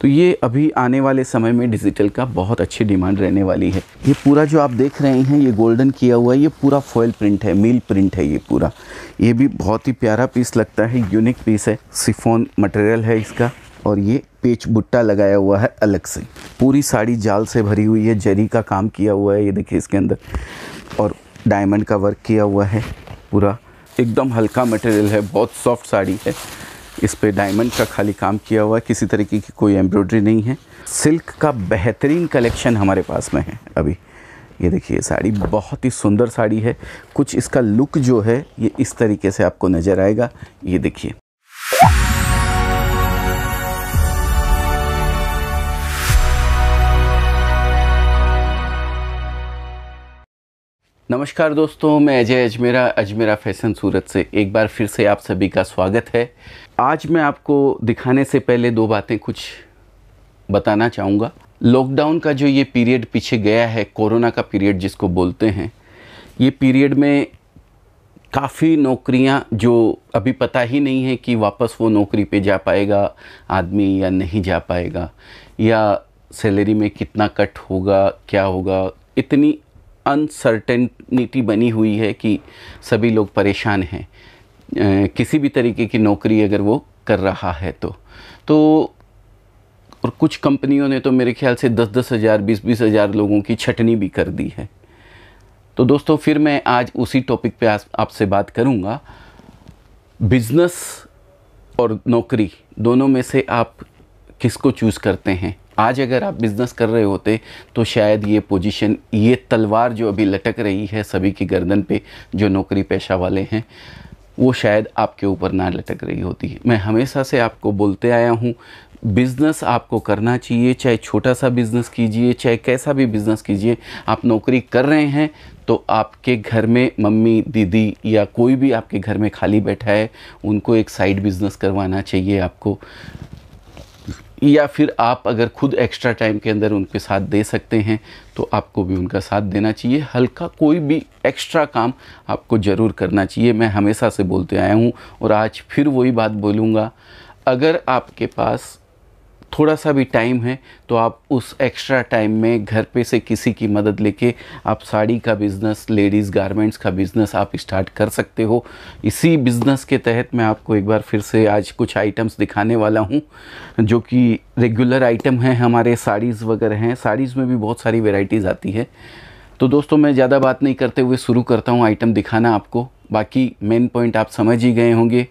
तो ये अभी आने वाले समय में डिजिटल का बहुत अच्छी डिमांड रहने वाली है ये पूरा जो आप देख रहे हैं ये गोल्डन किया हुआ है ये पूरा फॉयल प्रिंट है मील प्रिंट है ये पूरा ये भी बहुत ही प्यारा पीस लगता है यूनिक पीस है सिफोन मटेरियल है इसका और ये पेच बुट्टा लगाया हुआ है अलग से पूरी साड़ी जाल से भरी हुई है जरी का काम किया हुआ है ये देखिए इसके अंदर और डायमंड का वर्क किया हुआ है पूरा एकदम हल्का मटेरियल है बहुत सॉफ्ट साड़ी है इस पर डायमंड का खाली काम किया हुआ है किसी तरीके की कोई एम्ब्रॉयड्री नहीं है सिल्क का बेहतरीन कलेक्शन हमारे पास में है अभी ये देखिए साड़ी बहुत ही सुंदर साड़ी है कुछ इसका लुक जो है ये इस तरीके से आपको नज़र आएगा ये देखिए नमस्कार दोस्तों मैं अजय अजमेरा अजमेरा फैशन सूरत से एक बार फिर से आप सभी का स्वागत है आज मैं आपको दिखाने से पहले दो बातें कुछ बताना चाहूँगा लॉकडाउन का जो ये पीरियड पीछे गया है कोरोना का पीरियड जिसको बोलते हैं ये पीरियड में काफ़ी नौकरियां जो अभी पता ही नहीं है कि वापस वो नौकरी पे जा पाएगा आदमी या नहीं जा पाएगा या सैलरी में कितना कट होगा क्या होगा इतनी अनसर्टेनिटी बनी हुई है कि सभी लोग परेशान हैं किसी भी तरीके की नौकरी अगर वो कर रहा है तो तो और कुछ कंपनियों ने तो मेरे ख्याल से दस दस हज़ार बीस बीस हज़ार लोगों की छटनी भी कर दी है तो दोस्तों फिर मैं आज उसी टॉपिक पे आपसे बात करूँगा बिजनेस और नौकरी दोनों में से आप किसको चूज़ करते हैं आज अगर आप बिज़नेस कर रहे होते तो शायद ये पोजीशन ये तलवार जो अभी लटक रही है सभी की गर्दन पे जो नौकरी पेशा वाले हैं वो शायद आपके ऊपर ना लटक रही होती है मैं हमेशा से आपको बोलते आया हूँ बिज़नेस आपको करना चाहिए चाहे छोटा सा बिज़नेस कीजिए चाहे कैसा भी बिज़नेस कीजिए आप नौकरी कर रहे हैं तो आपके घर में मम्मी दीदी या कोई भी आपके घर में खाली बैठा है उनको एक साइड बिज़नेस करवाना चाहिए आपको या फिर आप अगर खुद एक्स्ट्रा टाइम के अंदर उनके साथ दे सकते हैं तो आपको भी उनका साथ देना चाहिए हल्का कोई भी एक्स्ट्रा काम आपको ज़रूर करना चाहिए मैं हमेशा से बोलते आया हूँ और आज फिर वही बात बोलूँगा अगर आपके पास थोड़ा सा भी टाइम है तो आप उस एक्स्ट्रा टाइम में घर पे से किसी की मदद लेके आप साड़ी का बिज़नेस लेडीज़ गारमेंट्स का बिज़नेस आप स्टार्ट कर सकते हो इसी बिज़नेस के तहत मैं आपको एक बार फिर से आज कुछ आइटम्स दिखाने वाला हूँ जो कि रेगुलर आइटम हैं हमारे साड़ीज़ वगैरह हैं साड़ीज़ में भी बहुत सारी वेराइटीज़ आती है तो दोस्तों मैं ज़्यादा बात नहीं करते हुए शुरू करता हूँ आइटम दिखाना आपको बाकी मेन पॉइंट आप समझ ही गए होंगे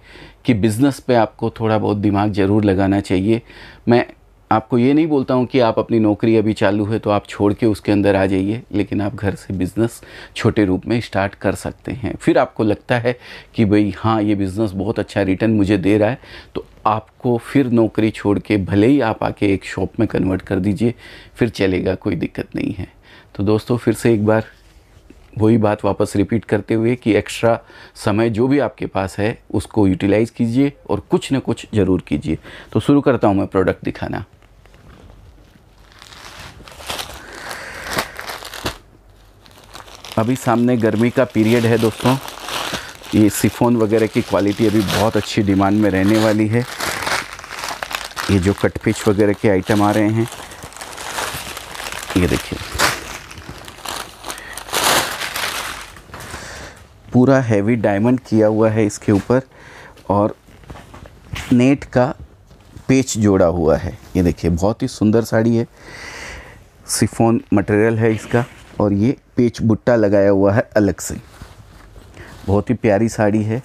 कि बिज़नेस पे आपको थोड़ा बहुत दिमाग ज़रूर लगाना चाहिए मैं आपको ये नहीं बोलता हूँ कि आप अपनी नौकरी अभी चालू है तो आप छोड़ के उसके अंदर आ जाइए लेकिन आप घर से बिज़नेस छोटे रूप में स्टार्ट कर सकते हैं फिर आपको लगता है कि भाई हाँ ये बिज़नेस बहुत अच्छा रिटर्न मुझे दे रहा है तो आपको फिर नौकरी छोड़ के भले ही आप आके एक शॉप में कन्वर्ट कर दीजिए फिर चलेगा कोई दिक्कत नहीं है तो दोस्तों फिर से एक बार वही बात वापस रिपीट करते हुए कि एक्स्ट्रा समय जो भी आपके पास है उसको यूटिलाइज़ कीजिए और कुछ न कुछ ज़रूर कीजिए तो शुरू करता हूँ मैं प्रोडक्ट दिखाना अभी सामने गर्मी का पीरियड है दोस्तों ये सिफोन वगैरह की क्वालिटी अभी बहुत अच्छी डिमांड में रहने वाली है ये जो कटपिच वगैरह के आइटम आ रहे हैं ये देखिए पूरा हैवी डायमंड किया हुआ है इसके ऊपर और नेट का पेच जोड़ा हुआ है ये देखिए बहुत ही सुंदर साड़ी है सिफोन मटेरियल है इसका और ये पेच बुट्टा लगाया हुआ है अलग से बहुत ही प्यारी साड़ी है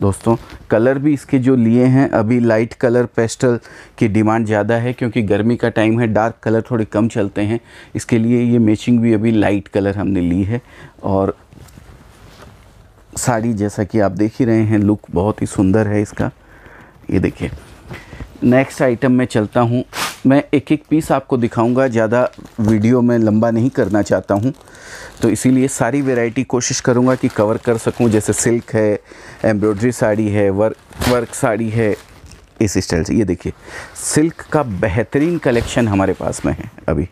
दोस्तों कलर भी इसके जो लिए हैं अभी लाइट कलर पेस्टल की डिमांड ज़्यादा है क्योंकि गर्मी का टाइम है डार्क कलर थोड़े कम चलते हैं इसके लिए ये मैचिंग भी अभी लाइट कलर हमने ली है और साड़ी जैसा कि आप देख ही रहे हैं लुक बहुत ही सुंदर है इसका ये देखिए नेक्स्ट आइटम में चलता हूँ मैं एक एक पीस आपको दिखाऊंगा ज़्यादा वीडियो में लंबा नहीं करना चाहता हूँ तो इसीलिए सारी वैरायटी कोशिश करूँगा कि कवर कर सकूँ जैसे सिल्क है एम्ब्रॉयड्री साड़ी है वर्क वर्क साड़ी है इस स्टाइल से ये देखिए सिल्क का बेहतरीन कलेक्शन हमारे पास में है अभी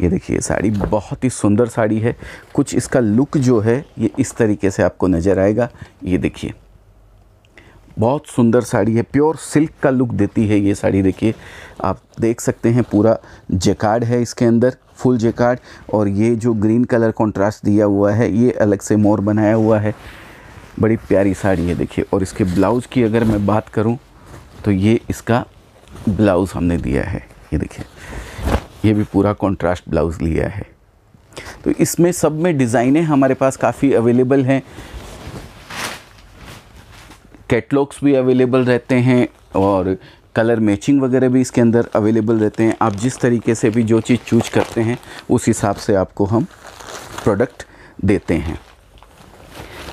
ये देखिए साड़ी बहुत ही सुंदर साड़ी है कुछ इसका लुक जो है ये इस तरीके से आपको नज़र आएगा ये देखिए बहुत सुंदर साड़ी है प्योर सिल्क का लुक देती है ये साड़ी देखिए आप देख सकते हैं पूरा जेकार्ड है इसके अंदर फुल जेकार्ड और ये जो ग्रीन कलर कॉन्ट्रास्ट दिया हुआ है ये अलग से मोर बनाया हुआ है बड़ी प्यारी साड़ी है देखिए और इसके ब्लाउज़ की अगर मैं बात करूँ तो ये इसका ब्लाउज़ हमने दिया है ये देखिए ये भी पूरा कॉन्ट्रास्ट ब्लाउज़ लिया है तो इसमें सब में डिज़ाइनें हमारे पास काफ़ी अवेलेबल हैं कैटलॉग्स भी अवेलेबल रहते हैं और कलर मैचिंग वगैरह भी इसके अंदर अवेलेबल रहते हैं आप जिस तरीके से भी जो चीज़ चूज करते हैं उस हिसाब से आपको हम प्रोडक्ट देते हैं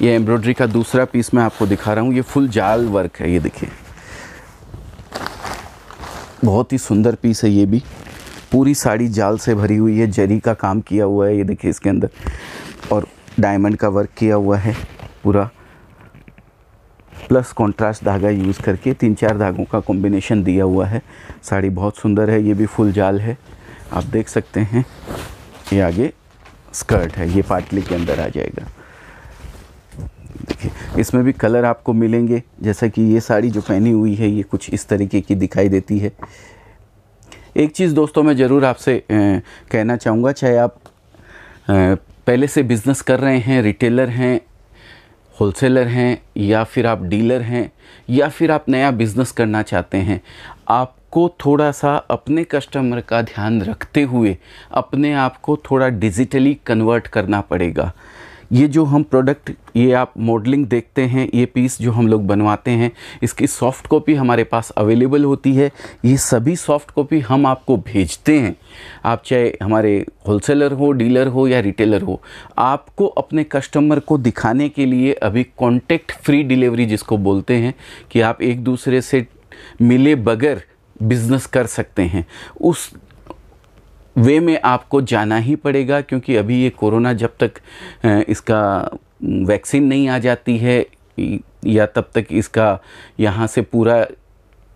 ये एम्ब्रॉयडरी का दूसरा पीस मैं आपको दिखा रहा हूँ ये फुल जाल वर्क है ये देखिए बहुत ही सुंदर पीस है ये भी पूरी साड़ी जाल से भरी हुई है जरी का काम किया हुआ है ये देखिए इसके अंदर और डायमंड का वर्क किया हुआ है पूरा प्लस कॉन्ट्रास्ट धागा यूज़ करके तीन चार धागों का कॉम्बिनेशन दिया हुआ है साड़ी बहुत सुंदर है ये भी फुल जाल है आप देख सकते हैं ये आगे स्कर्ट है ये पाटली के अंदर आ जाएगा देखिए इसमें भी कलर आपको मिलेंगे जैसा कि ये साड़ी जो पहनी हुई है ये कुछ इस तरीके की दिखाई देती है एक चीज़ दोस्तों मैं ज़रूर आपसे कहना चाहूँगा चाहे आप पहले से बिज़नेस कर रहे हैं रिटेलर हैं होलसेलर हैं या फिर आप डीलर हैं या फिर आप नया बिज़नेस करना चाहते हैं आपको थोड़ा सा अपने कस्टमर का ध्यान रखते हुए अपने आप को थोड़ा डिजिटली कन्वर्ट करना पड़ेगा ये जो हम प्रोडक्ट ये आप मॉडलिंग देखते हैं ये पीस जो हम लोग बनवाते हैं इसकी सॉफ्ट कॉपी हमारे पास अवेलेबल होती है ये सभी सॉफ्ट कॉपी हम आपको भेजते हैं आप चाहे हमारे होलसेलर हो डीलर हो या रिटेलर हो आपको अपने कस्टमर को दिखाने के लिए अभी कॉन्टेक्ट फ्री डिलीवरी जिसको बोलते हैं कि आप एक दूसरे से मिले बगैर बिज़नेस कर सकते हैं उस वे में आपको जाना ही पड़ेगा क्योंकि अभी ये कोरोना जब तक इसका वैक्सीन नहीं आ जाती है या तब तक इसका यहाँ से पूरा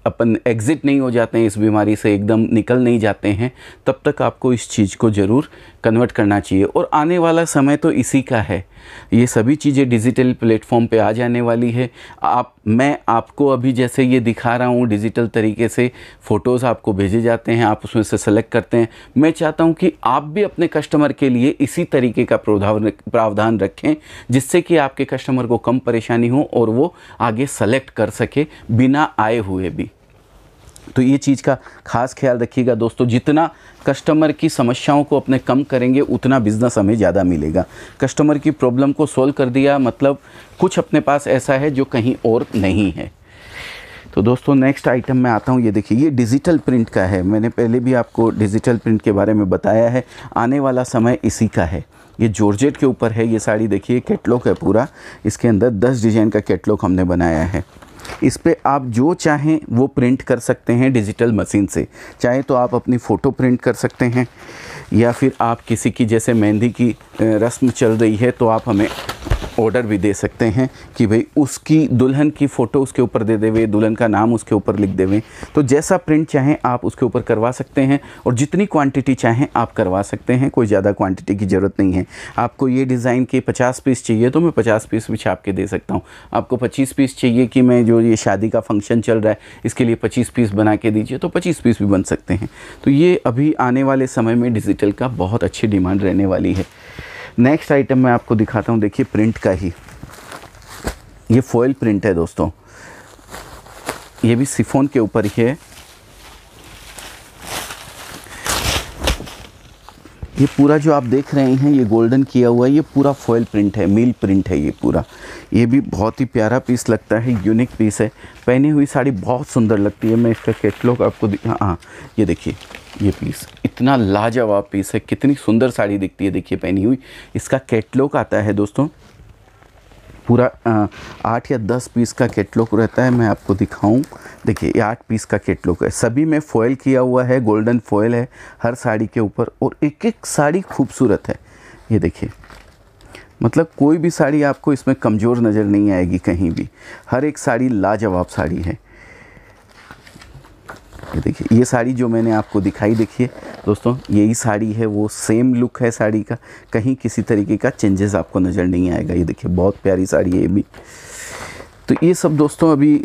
अपन एग्ज़िट नहीं हो जाते हैं इस बीमारी से एकदम निकल नहीं जाते हैं तब तक आपको इस चीज़ को ज़रूर कन्वर्ट करना चाहिए और आने वाला समय तो इसी का है ये सभी चीज़ें डिजिटल प्लेटफॉर्म पे आ जाने वाली है आप मैं आपको अभी जैसे ये दिखा रहा हूँ डिजिटल तरीके से फ़ोटोज़ आपको भेजे जाते हैं आप उसमें से सेलेक्ट करते हैं मैं चाहता हूँ कि आप भी अपने कस्टमर के लिए इसी तरीके का प्रावधान रखें जिससे कि आपके कस्टमर को कम परेशानी हो और वो आगे सेलेक्ट कर सके बिना आए हुए भी तो ये चीज़ का खास ख्याल रखिएगा दोस्तों जितना कस्टमर की समस्याओं को अपने कम करेंगे उतना बिज़नेस हमें ज़्यादा मिलेगा कस्टमर की प्रॉब्लम को सोल्व कर दिया मतलब कुछ अपने पास ऐसा है जो कहीं और नहीं है तो दोस्तों नेक्स्ट आइटम में आता हूँ ये देखिए ये डिजिटल प्रिंट का है मैंने पहले भी आपको डिजिटल प्रिंट के बारे में बताया है आने वाला समय इसी का है ये जॉर्जेट के ऊपर है ये साड़ी देखिए कैटलॉग है पूरा इसके अंदर दस डिजाइन का कैटलॉग हमने बनाया है इस पर आप जो चाहें वो प्रिंट कर सकते हैं डिजिटल मशीन से चाहे तो आप अपनी फ़ोटो प्रिंट कर सकते हैं या फिर आप किसी की जैसे मेहंदी की रस्म चल रही है तो आप हमें ऑर्डर भी दे सकते हैं कि भाई उसकी दुल्हन की फ़ोटो उसके ऊपर दे देवे दुल्हन का नाम उसके ऊपर लिख देवे तो जैसा प्रिंट चाहें आप उसके ऊपर करवा सकते हैं और जितनी क्वांटिटी चाहें आप करवा सकते हैं कोई ज़्यादा क्वांटिटी की ज़रूरत नहीं है आपको ये डिज़ाइन के पचास पीस चाहिए तो मैं पचास पीस भी छाप के दे सकता हूँ आपको पच्चीस पीस चाहिए कि मैं जो ये शादी का फंक्शन चल रहा है इसके लिए पच्चीस पीस बना के दीजिए तो पच्चीस पीस भी बन सकते हैं तो ये अभी आने वाले समय में डिजिटल का बहुत अच्छी डिमांड रहने वाली है नेक्स्ट आइटम मैं आपको दिखाता हूँ देखिए प्रिंट का ही ये फॉयल प्रिंट है दोस्तों ये भी सिफोन के ऊपर ही है ये पूरा जो आप देख रहे हैं ये गोल्डन किया हुआ है ये पूरा फॉयल प्रिंट है मील प्रिंट है ये पूरा ये भी बहुत ही प्यारा पीस लगता है यूनिक पीस है पहनी हुई साड़ी बहुत सुंदर लगती है मैं इसका कैटलॉग आपको हाँ ये देखिए ये पीस कितना लाजवाब पीस है कितनी सुंदर साड़ी दिखती है देखिए पहनी हुई इसका कैटलॉग आता है दोस्तों पूरा आठ या दस पीस का कैटलॉग रहता है मैं आपको दिखाऊं देखिए ये आठ पीस का कैटलॉग है सभी में फॉयल किया हुआ है गोल्डन फॉयल है हर साड़ी के ऊपर और एक एक साड़ी खूबसूरत है ये देखिए मतलब कोई भी साड़ी आपको इसमें कमज़ोर नज़र नहीं आएगी कहीं भी हर एक साड़ी लाजवाब साड़ी है ये देखिए ये साड़ी जो मैंने आपको दिखाई देखिए दोस्तों यही साड़ी है वो सेम लुक है साड़ी का कहीं किसी तरीके का चेंजेस आपको नज़र नहीं आएगा ये देखिए बहुत प्यारी साड़ी है ये भी तो ये सब दोस्तों अभी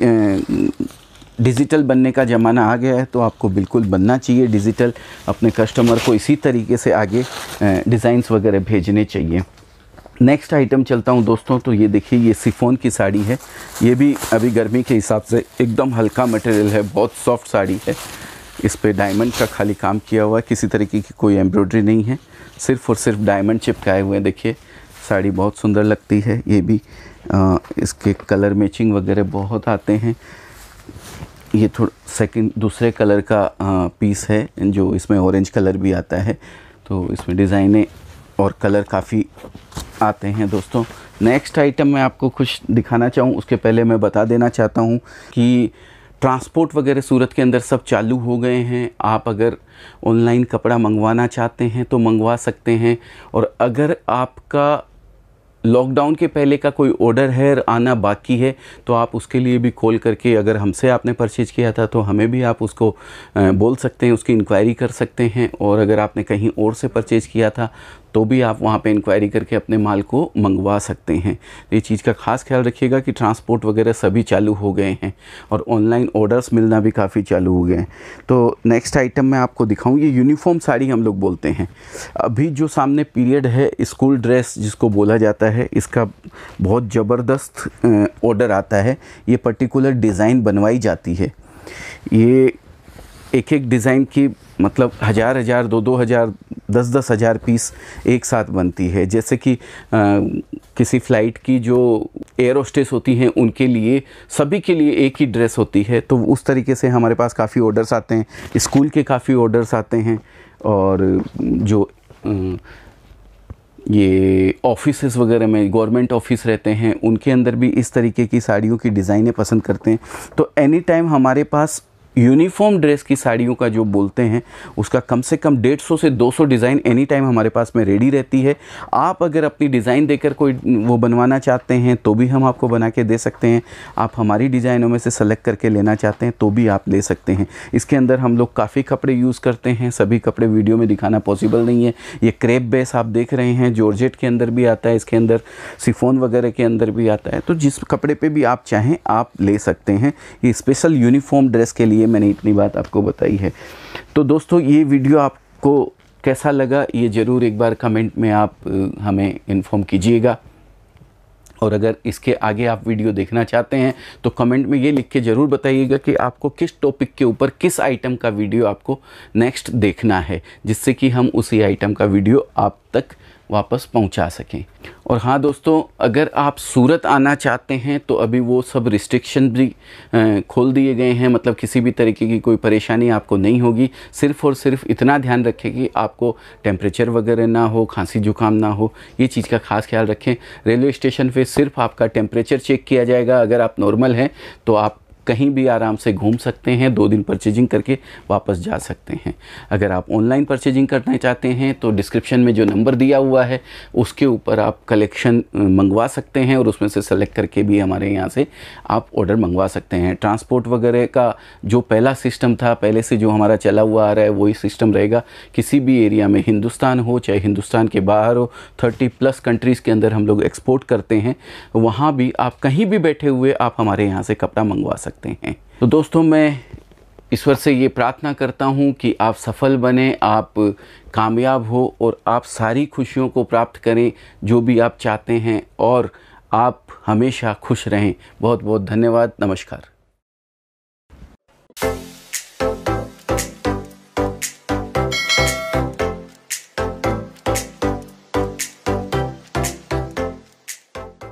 डिजिटल बनने का ज़माना आ गया है तो आपको बिल्कुल बनना चाहिए डिजिटल अपने कस्टमर को इसी तरीके से आगे डिज़ाइंस वगैरह भेजने चाहिए नेक्स्ट आइटम चलता हूँ दोस्तों तो ये देखिए ये सिफोन की साड़ी है ये भी अभी गर्मी के हिसाब से एकदम हल्का मटेरियल है बहुत सॉफ्ट साड़ी है इस पर डायमंड का खाली काम किया हुआ है किसी तरीके की कोई एम्ब्रॉयडरी नहीं है सिर्फ और सिर्फ डायमंड चिपकाए हुए हैं देखिए साड़ी बहुत सुंदर लगती है ये भी आ, इसके कलर मैचिंग वगैरह बहुत आते हैं ये थोड़ा सेकंड दूसरे कलर का आ, पीस है जो इसमें ऑरेंज कलर भी आता है तो इसमें डिज़ाइने और कलर काफ़ी आते हैं दोस्तों नेक्स्ट आइटम मैं आपको कुछ दिखाना चाहूँ उसके पहले मैं बता देना चाहता हूँ कि ट्रांसपोर्ट वगैरह सूरत के अंदर सब चालू हो गए हैं आप अगर ऑनलाइन कपड़ा मंगवाना चाहते हैं तो मंगवा सकते हैं और अगर आपका लॉकडाउन के पहले का कोई ऑर्डर है आना बाकी है तो आप उसके लिए भी कॉल करके अगर हमसे आपने परचेज किया था तो हमें भी आप उसको बोल सकते हैं उसकी इंक्वायरी कर सकते हैं और अगर आपने कहीं और से परचेज किया था तो भी आप वहाँ पे इंक्वायरी करके अपने माल को मंगवा सकते हैं तो ये चीज़ का खास ख्याल रखिएगा कि ट्रांसपोर्ट वगैरह सभी चालू हो गए हैं और ऑनलाइन ऑर्डर्स मिलना भी काफ़ी चालू हो गए हैं तो नेक्स्ट आइटम मैं आपको दिखाऊँ ये यूनिफॉर्म साड़ी हम लोग बोलते हैं अभी जो सामने पीरियड है स्कूल ड्रेस जिसको बोला जाता है इसका बहुत ज़बरदस्त ऑर्डर आता है ये पर्टिकुलर डिज़ाइन बनवाई जाती है ये एक एक डिज़ाइन की मतलब हज़ार हज़ार दो दो हज़ार दस दस हज़ार पीस एक साथ बनती है जैसे कि आ, किसी फ़्लाइट की जो एयर होस्टेस होती हैं उनके लिए सभी के लिए एक ही ड्रेस होती है तो उस तरीके से हमारे पास काफ़ी ऑर्डर्स आते हैं स्कूल के काफ़ी ऑर्डर्स आते हैं और जो ये ऑफिस वगैरह में गवर्नमेंट ऑफिस रहते हैं उनके अंदर भी इस तरीके की साड़ियों की डिज़ाइनें पसंद करते हैं तो एनी टाइम हमारे पास यूनिफॉर्म ड्रेस की साड़ियों का जो बोलते हैं उसका कम से कम डेढ़ सौ से दो सौ डिज़ाइन एनी टाइम हमारे पास में रेडी रहती है आप अगर अपनी डिज़ाइन देकर कोई वो बनवाना चाहते हैं तो भी हम आपको बना के दे सकते हैं आप हमारी डिज़ाइनों में से सेलेक्ट करके लेना चाहते हैं तो भी आप ले सकते हैं इसके अंदर हम लोग काफ़ी कपड़े यूज़ करते हैं सभी कपड़े वीडियो में दिखाना पॉसिबल नहीं है ये क्रेप बेस आप देख रहे हैं जॉर्जेट के अंदर भी आता है इसके अंदर सिफोन वगैरह के अंदर भी आता है तो जिस कपड़े पर भी आप चाहें आप ले सकते हैं ये स्पेशल यूनिफॉर्म ड्रेस के लिए लिए मैंने इतनी बात आपको बताई है तो दोस्तों ये वीडियो आपको कैसा लगा ये ज़रूर एक बार कमेंट में आप हमें इन्फॉर्म कीजिएगा और अगर इसके आगे आप वीडियो देखना चाहते हैं तो कमेंट में ये लिख के ज़रूर बताइएगा कि आपको किस टॉपिक के ऊपर किस आइटम का वीडियो आपको नेक्स्ट देखना है जिससे कि हम उसी आइटम का वीडियो आप तक वापस पहुंचा सकें और हाँ दोस्तों अगर आप सूरत आना चाहते हैं तो अभी वो सब रिस्ट्रिक्शन भी खोल दिए गए हैं मतलब किसी भी तरीके की कोई परेशानी आपको नहीं होगी सिर्फ़ और सिर्फ इतना ध्यान रखें कि आपको टेम्परेचर वगैरह ना हो खांसी जुकाम ना हो ये चीज़ का खास ख्याल रखें रेलवे स्टेशन पर सिर्फ आपका टेम्परेचर चेक किया जाएगा अगर आप नॉर्मल हैं तो आप कहीं भी आराम से घूम सकते हैं दो दिन परचेजिंग करके वापस जा सकते हैं अगर आप ऑनलाइन परचेजिंग करना चाहते हैं तो डिस्क्रिप्शन में जो नंबर दिया हुआ है उसके ऊपर आप कलेक्शन मंगवा सकते हैं और उसमें से सेलेक्ट करके भी हमारे यहाँ से आप ऑर्डर मंगवा सकते हैं ट्रांसपोर्ट वगैरह का जो पहला सिस्टम था पहले से जो हमारा चला हुआ आ रहा है वही सिस्टम रहेगा किसी भी एरिया में हिंदुस्तान हो चाहे हिंदुस्तान के बाहर हो थर्टी प्लस कंट्रीज़ के अंदर हम लोग एक्सपोर्ट करते हैं वहाँ भी आप कहीं भी बैठे हुए आप हमारे यहाँ से कपड़ा मंगवा सकते सकते हैं तो दोस्तों मैं ईश्वर से ये प्रार्थना करता हूँ कि आप सफल बने आप कामयाब हो और आप सारी खुशियों को प्राप्त करें जो भी आप चाहते हैं और आप हमेशा खुश रहें बहुत बहुत धन्यवाद नमस्कार